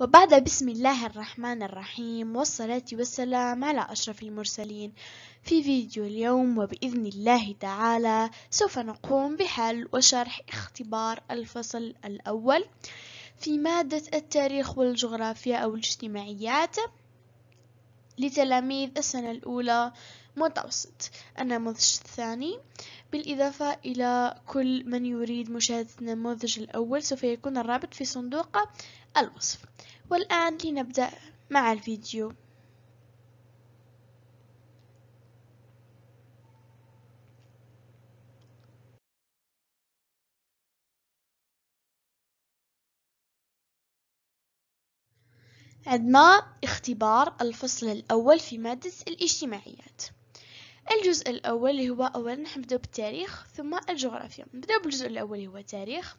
وبعد بسم الله الرحمن الرحيم والصلاة والسلام على أشرف المرسلين في فيديو اليوم وبإذن الله تعالى سوف نقوم بحل وشرح اختبار الفصل الأول في مادة التاريخ والجغرافيا أو الاجتماعيات لتلاميذ السنة الأولى متوسط النموذج الثاني بالإضافة إلى كل من يريد مشاهدة النموذج الأول سوف يكون الرابط في صندوق الوصف والآن لنبدأ مع الفيديو عندنا اختبار الفصل الأول في مادة الاجتماعيات الجزء الأول هو أولا نبدأ بالتاريخ ثم الجغرافيا نبدأ بالجزء الأول هو تاريخ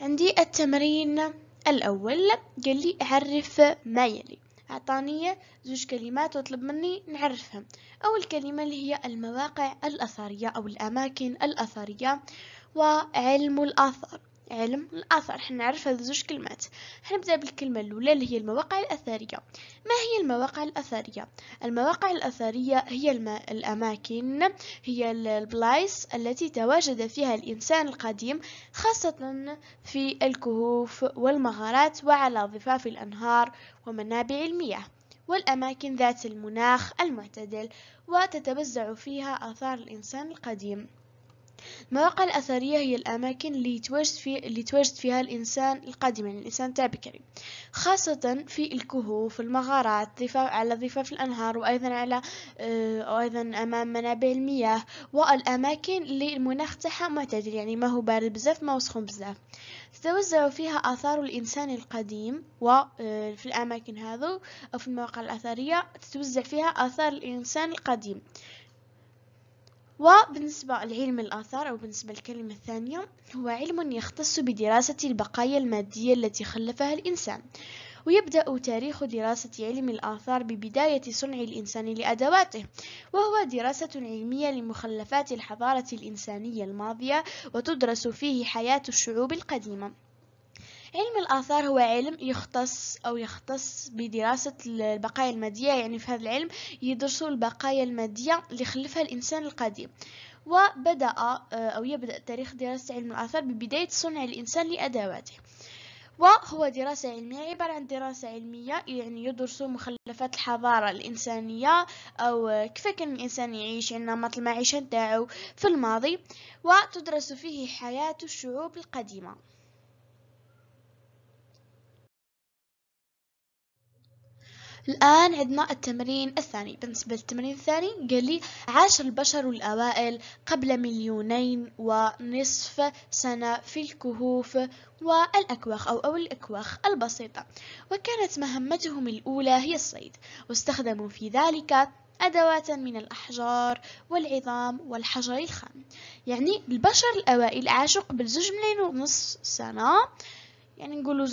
عندي التمرين الأول قال لي أعرف ما يلي أعطاني زوج كلمات وطلب مني نعرفهم أول كلمة اللي هي المواقع الأثرية أو الأماكن الأثرية وعلم الآثار علم الآثار حنا نعرف هذ زوج كلمات حنبدا بالكلمة الأولى اللي هي المواقع الأثرية ما هي المواقع الأثرية المواقع الأثرية هي الم... الأماكن هي البلايص التي تواجد فيها الإنسان القديم خاصة في الكهوف والمغارات وعلى ضفاف الأنهار ومنابع المياه والأماكن ذات المناخ المعتدل وتتوزع فيها آثار الإنسان القديم المواقع الأثرية هي الأماكن اللي يتواجد فيها, اللي يتواجد فيها الإنسان القديم يعني الإنسان تاع بكري خاصة في الكهوف المغارات ضفاف على ضفاف الأنهار وأيضا على آه، وأيضا أمام منابع المياه والأماكن اللي المناخ تاعها معتدل يعني ما هو بارد بزاف ما هو سخون بزاف تتوزع فيها آثار الإنسان القديم وفي آه، الأماكن هذو أو في المواقع الأثرية تتوزع فيها آثار الإنسان القديم وبالنسبة لعلم الآثار أو بالنسبة للكلمة الثانية هو علم يختص بدراسة البقايا المادية التي خلفها الإنسان ويبدأ تاريخ دراسة علم الآثار ببداية صنع الإنسان لأدواته وهو دراسة علمية لمخلفات الحضارة الإنسانية الماضية وتدرس فيه حياة الشعوب القديمة علم الآثار هو علم يختص أو يختص بدراسة البقايا المادية يعني في هذا العلم يدرسوا البقايا المادية اللي خلفها الإنسان القديم وبدأ آه، أو يبدأ تاريخ دراسة علم الآثار ببداية صنع الإنسان لأدواته وهو دراسة علمية عبارة عن دراسة علمية يعني يدرسوا مخلفات الحضارة الإنسانية أو كيف كان الإنسان يعيش يعني نمط المعيشة تاعو في الماضي وتدرس فيه حياة الشعوب القديمة الآن عندنا التمرين الثاني بالنسبة للتمرين الثاني قال لي عاش البشر الأوائل قبل مليونين ونصف سنة في الكهوف والأكواخ أو, أو الأكواخ البسيطة وكانت مهمتهم الأولى هي الصيد واستخدموا في ذلك أدوات من الأحجار والعظام والحجر الخام يعني البشر الأوائل عاشوا قبل زوج ملايين ونصف سنة يعني نقولوا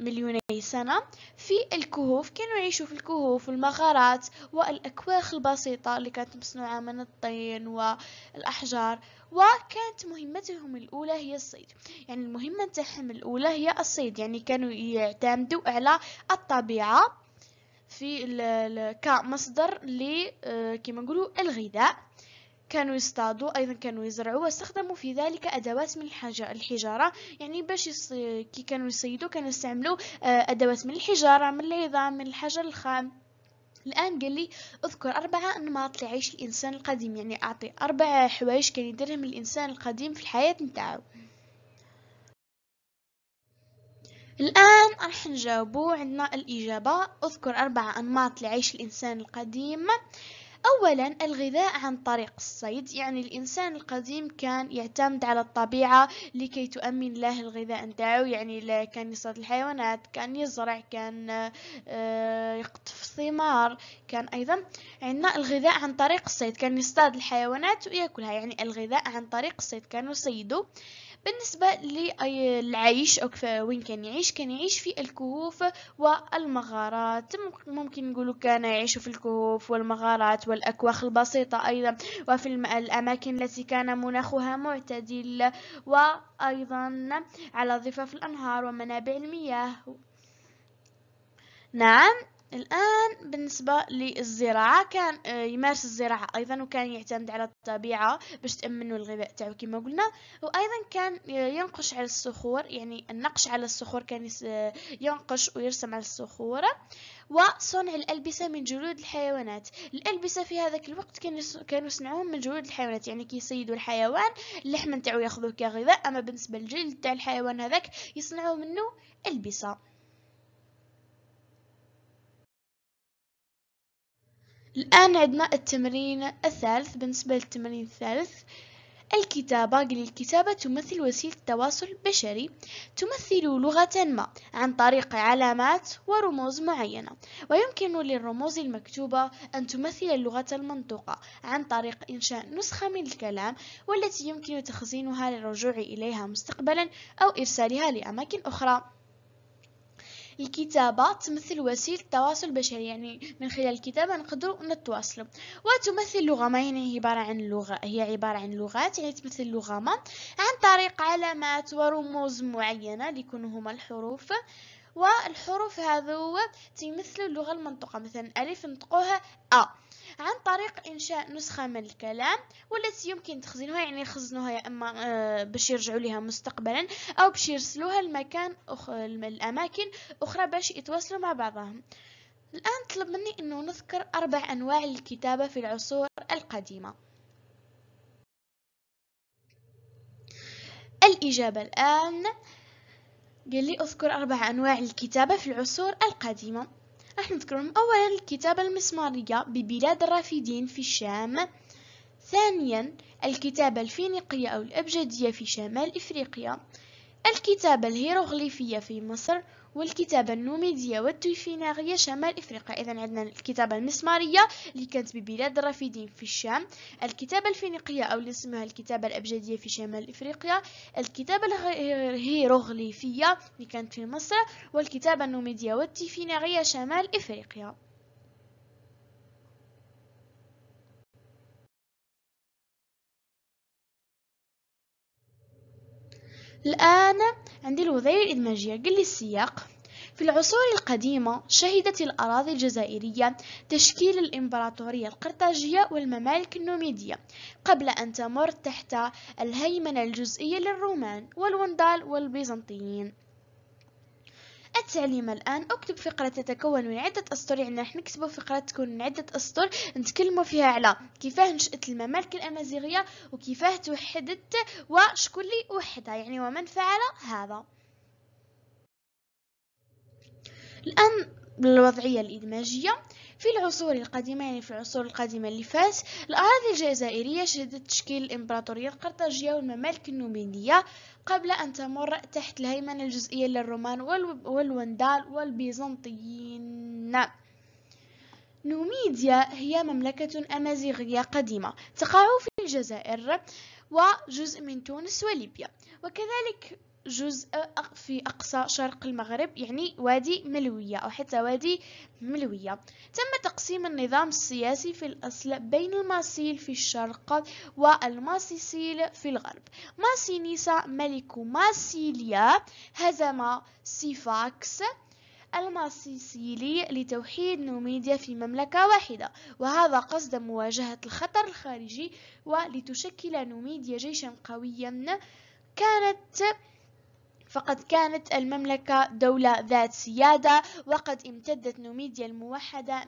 مليوني سنة في الكهوف كانوا يعيشوا في الكهوف والمغارات والأكواخ البسيطة اللي كانت مصنوعة من الطين والأحجار وكانت مهمتهم الأولى هي الصيد يعني المهمة نتاعهم الأولى هي الصيد يعني كانوا يعتمدوا على الطبيعة في كمصدر لكما آه، نقولوا الغذاء كانوا يصطادوا أيضا كانوا يزرعوا واستخدموا في ذلك أدوات من الحجارة يعني باش كي كانوا يصيدوا كانوا يستعملوا آه، أدوات من الحجارة من العظام من الحجر الخام الان قال لي اذكر اربعه انماط لعيش الانسان القديم يعني اعطي اربع حوايج كان يديرهم الانسان القديم في الحياه نتاعو الان راح نجاوبو عندنا الاجابه اذكر اربعه انماط لعيش الانسان القديم أولا الغذاء عن طريق الصيد يعني الإنسان القديم كان يعتمد على الطبيعة لكي تؤمن له الغذاء نتاعو يعني كان يصيد الحيوانات كان يزرع كان آه، يقطف ثمار كان أيضا عندنا الغذاء عن طريق الصيد كان يصطاد الحيوانات ويأكلها يعني الغذاء عن طريق الصيد كانوا يصيدوا بالنسبة للعيش أو وين كان يعيش كان يعيش في الكهوف والمغارات ممكن نقولوا كان يعيش في الكهوف والمغارات والأكواخ البسيطة أيضا وفي الأماكن التي كان مناخها معتدل وأيضا على ضفاف الأنهار ومنابع المياه نعم الآن بالنسبة للزراعة كان آه، يمارس الزراعة أيضا وكان يعتمد على الطبيعة باش تأمنه الغذاء تاعو كما قلنا وأيضا كان آه، ينقش على الصخور يعني النقش على الصخور كان آه، ينقش ويرسم على الصخور وصنع الألبسة من جلود الحيوانات الألبسة في هذاك الوقت كانوا يصنعوهم من جلود الحيوانات يعني كيصيدوا الحيوان اللحم نتاعو ياخذوه كغذاء أما بالنسبة للجلد تاع الحيوان هذاك يصنعوا منه ألبسة الآن عندنا التمرين الثالث بالنسبة للتمرين الثالث الكتابة قل الكتابة تمثل وسيلة تواصل بشري تمثل لغة ما عن طريق علامات ورموز معينة ويمكن للرموز المكتوبة أن تمثل اللغة المنطوقة عن طريق إنشاء نسخة من الكلام والتي يمكن تخزينها للرجوع إليها مستقبلا أو إرسالها لأماكن أخرى الكتابة تمثل وسيلة تواصل بشري يعني من خلال الكتابة نقدروا نتواصل وتمثل لغة ما يعني عبارة عن لغة هي عبارة عن لغات يعني تمثل لغة ما عن طريق علامات ورموز معينة ليكون هما الحروف والحروف هذو تمثل اللغة المنطقة مثلا ألف نطقوها أ عن طريق إنشاء نسخة من الكلام والتي يمكن تخزينها يعني يخزنوها يا إما آه، باش يرجعوا لها مستقبلا أو باش يرسلوها لمكان أخ... الأماكن أخرى باش يتواصلوا مع بعضهم الآن طلب مني أنه نذكر أربع أنواع الكتابة في العصور القديمة الإجابة الآن قال لي أذكر أربع أنواع الكتابة في العصور القديمة راح نذكرهم أولا الكتابة المسمارية ببلاد الرافدين في الشام ثانيا الكتابة الفينيقية أو الأبجدية في شمال إفريقيا الكتابة الهيروغليفية في مصر والكتابة النوميدية والدلفينارية شمال إفريقيا إذا عندنا الكتابة المسمارية اللي كانت ببلاد الرافدين في الشام الكتابة الفينيقية أو اللي اسمها الكتابة الأبجدية في شمال إفريقيا الكتابة الهيروغليفية اللي كانت في مصر والكتابة النوميدية والدلفينارية شمال إفريقيا الآن عندي الوضعية الإدماجية قل لي السياق في العصور القديمة شهدت الأراضي الجزائرية تشكيل الإمبراطورية القرطاجية والممالك النوميدية قبل أن تمر تحت الهيمنة الجزئية للرومان والوندال والبيزنطيين التعليم الآن أكتب فقرة تتكون من عدة أسطر يعني راح نكتبوا فقرة تكون من عدة أسطر نتكلموا فيها على كيفاه نشأت الممالك الأمازيغية وكيفاه توحدت وشكون اللي وحدها يعني ومن فعل هذا الآن الوضعية الإدماجية في العصور القديمة يعني في العصور القديمة اللي فات الأراضي الجزائرية شهدت تشكيل الإمبراطورية القرطاجية والممالك النوبينية قبل أن تمر تحت الهيمنة الجزئية للرومان والوندال والبيزنطيين نوميديا هي مملكة أمازيغية قديمة تقع في الجزائر وجزء من تونس وليبيا وكذلك جزء في أقصى شرق المغرب يعني وادي ملوية أو حتى وادي ملوية تم تقسيم النظام السياسي في الأصل بين الماسيل في الشرق والماسيسيل في الغرب ماسينيسا ملك ماسيليا هزم سيفاكس الماسيسيلي لتوحيد نوميديا في مملكة واحدة وهذا قصد مواجهة الخطر الخارجي ولتشكل نوميديا جيشا قويا كانت فقد كانت المملكة دولة ذات سيادة وقد امتدت نوميديا الموحدة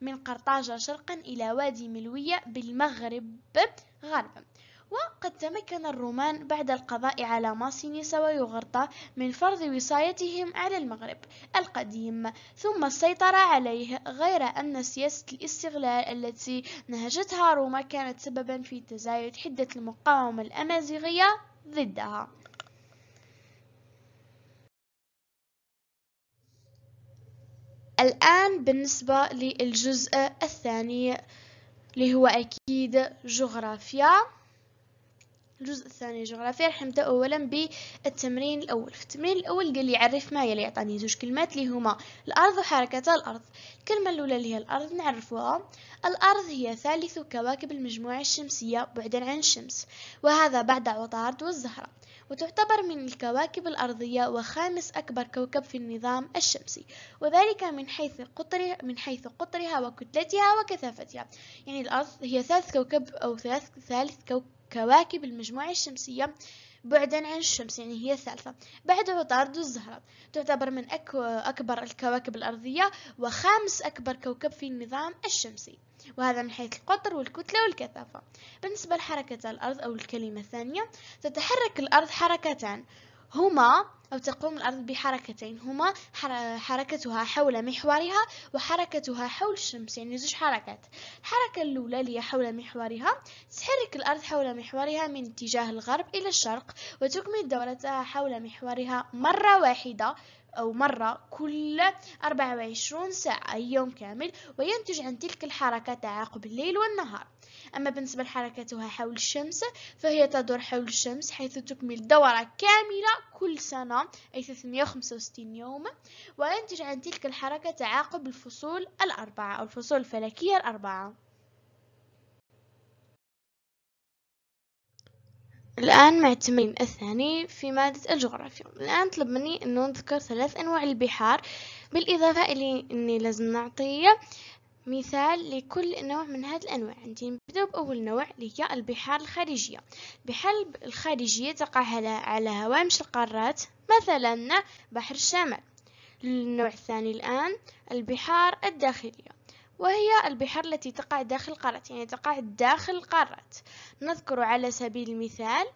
من قرطاجة شرقا إلى وادي ملوية بالمغرب غربا وقد تمكن الرومان بعد القضاء على ماسينيسا ويوغرطة من فرض وصايتهم على المغرب القديم ثم السيطرة عليه غير أن سياسة الاستغلال التي نهجتها روما كانت سببا في تزايد حدة المقاومة الأمازيغية ضدها الآن بالنسبة للجزء الثاني اللي هو أكيد جغرافيا الجزء الثاني جغرافيا راح نبدا اولا بالتمرين الاول في التمرين الاول قال لي عرف ما يلي يعطاني زوج كلمات اللي هما الارض وحركه الارض الكلمه الاولى اللي هي الارض نعرفوها الارض هي ثالث كواكب المجموعه الشمسيه بعدا عن الشمس وهذا بعد عطارد والزهره وتعتبر من الكواكب الأرضية وخامس أكبر كوكب في النظام الشمسي وذلك من حيث قطر من حيث قطرها وكتلتها وكثافتها يعني الأرض هي ثالث كوكب أو ثالث ثالث كوكب كواكب المجموعة الشمسية بعدا عن الشمس يعني هي الثالثة بعد عطارد والزهرة تعتبر من أكبر الكواكب الأرضية وخامس أكبر كوكب في النظام الشمسي وهذا من حيث القطر والكتلة والكثافة بالنسبة لحركة الأرض أو الكلمة الثانية تتحرك الأرض حركتان هما أو تقوم الأرض بحركتين هما حركتها حول محورها وحركتها حول الشمس يعني زوج حركات الحركة الأولى هي حول محورها تحرك الأرض حول محورها من اتجاه الغرب إلى الشرق وتكمل دورتها حول محورها مرة واحدة أو مرة كل 24 ساعة أي يوم كامل وينتج عن تلك الحركة تعاقب الليل والنهار أما بالنسبة لحركتها حول الشمس فهي تدور حول الشمس حيث تكمل دورة كاملة كل سنة أي 365 يوم وينتج عن تلك الحركة تعاقب الفصول الأربعة أو الفصول الفلكية الأربعة الآن مع التمرين الثاني في مادة الجغرافيا الآن طلب مني أنه نذكر ثلاث أنواع البحار بالإضافة إلى أني لازم نعطي مثال لكل نوع من هذه الأنواع عندي نبدأ بأول نوع هي البحار الخارجية البحار الخارجية تقع على هوامش القارات مثلا بحر الشمال النوع الثاني الآن البحار الداخلية وهي البحار التي تقع داخل القارات يعني تقع داخل القارات نذكر على سبيل المثال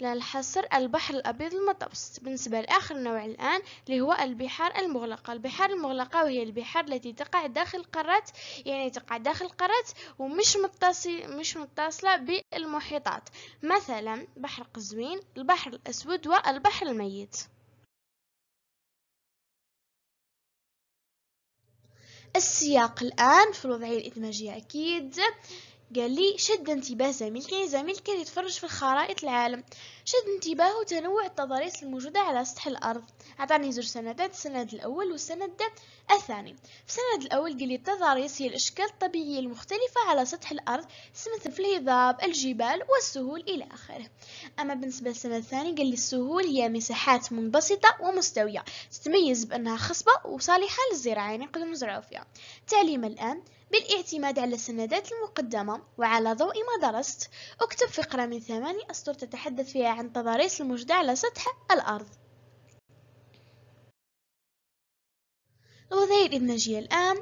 للحصر البحر الأبيض المتوسط بالنسبة لآخر نوع الآن اللي هو البحار المغلقة البحار المغلقة وهي البحار التي تقع داخل القارات يعني تقع داخل القارات ومش متصل مش متصلة بالمحيطات مثلا بحر قزوين البحر الأسود والبحر الميت السياق الآن في الوضعية الإدماجية أكيد قال لي شد انتباه زميلك يعني زميلك كان يتفرج في الخرائط العالم شد انتباهه تنوع التضاريس الموجودة على سطح الأرض أعطاني زوج سندات السند الأول والسند الثاني في السند الأول قال لي التضاريس هي الأشكال الطبيعية المختلفة على سطح الأرض تمثل في الهضاب الجبال والسهول إلى آخره أما بالنسبة للسند الثاني قال لي السهول هي مساحات منبسطة ومستوية تتميز بأنها خصبة وصالحة للزراعة يعني نقدر نزرعو فيها تعليم الآن بالاعتماد على السندات المقدمة وعلى ضوء ما درست اكتب فقرة من ثماني أسطر تتحدث فيها عن تضاريس الموجودة على سطح الأرض الوظائف الإدماجية الآن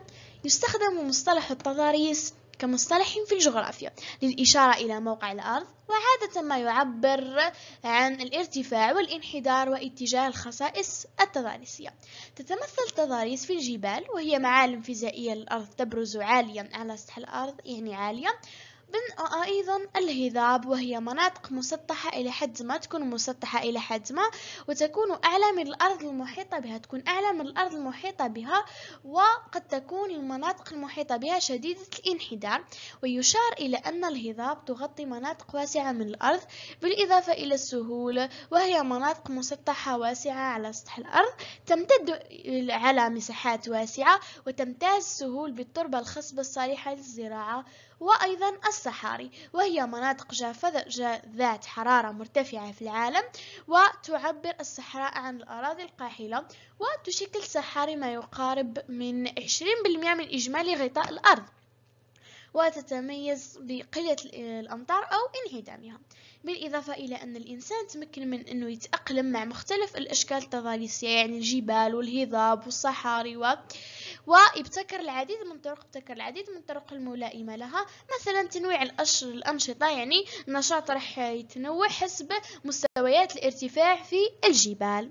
يستخدم مصطلح التضاريس كمصطلح في الجغرافيا للإشارة إلى موقع الأرض وعادة ما يعبر عن الارتفاع والانحدار واتجاه الخصائص التضاريسية تتمثل التضاريس في الجبال وهي معالم فيزيائية للأرض تبرز عاليا على سطح الأرض يعني عالية بن أيضا الهضاب وهي مناطق مسطحة إلى حد ما تكون مسطحة إلى حد ما وتكون أعلى من الأرض المحيطة بها تكون أعلى من الأرض المحيطة بها وقد تكون المناطق المحيطة بها شديدة الانحدار ويشار إلى أن الهضاب تغطي مناطق واسعة من الأرض بالإضافة إلى السهول وهي مناطق مسطحة واسعة على سطح الأرض تمتد على مساحات واسعة وتمتاز السهول بالتربة الخصبة الصالحة للزراعة وأيضا الصحاري وهي مناطق جافة ذات حرارة مرتفعة في العالم وتعبر الصحراء عن الأراضي القاحلة وتشكل صحاري ما يقارب من 20% من إجمالي غطاء الأرض وتتميز بقلة الأمطار أو انهدامها بالإضافة إلى أن الإنسان تمكن من أنه يتأقلم مع مختلف الأشكال التضاريسية يعني الجبال والهضاب والصحاري و... وابتكر العديد من طرق ابتكر العديد من الطرق الملائمة لها مثلا تنويع الأش... الأنشطة يعني النشاط راح يتنوع حسب مستويات الارتفاع في الجبال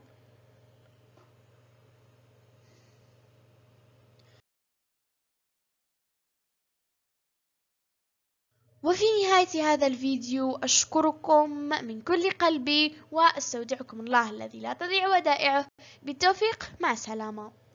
وفي نهاية هذا الفيديو أشكركم من كل قلبي وأستودعكم الله الذي لا تضيع ودائعه بالتوفيق مع السلامة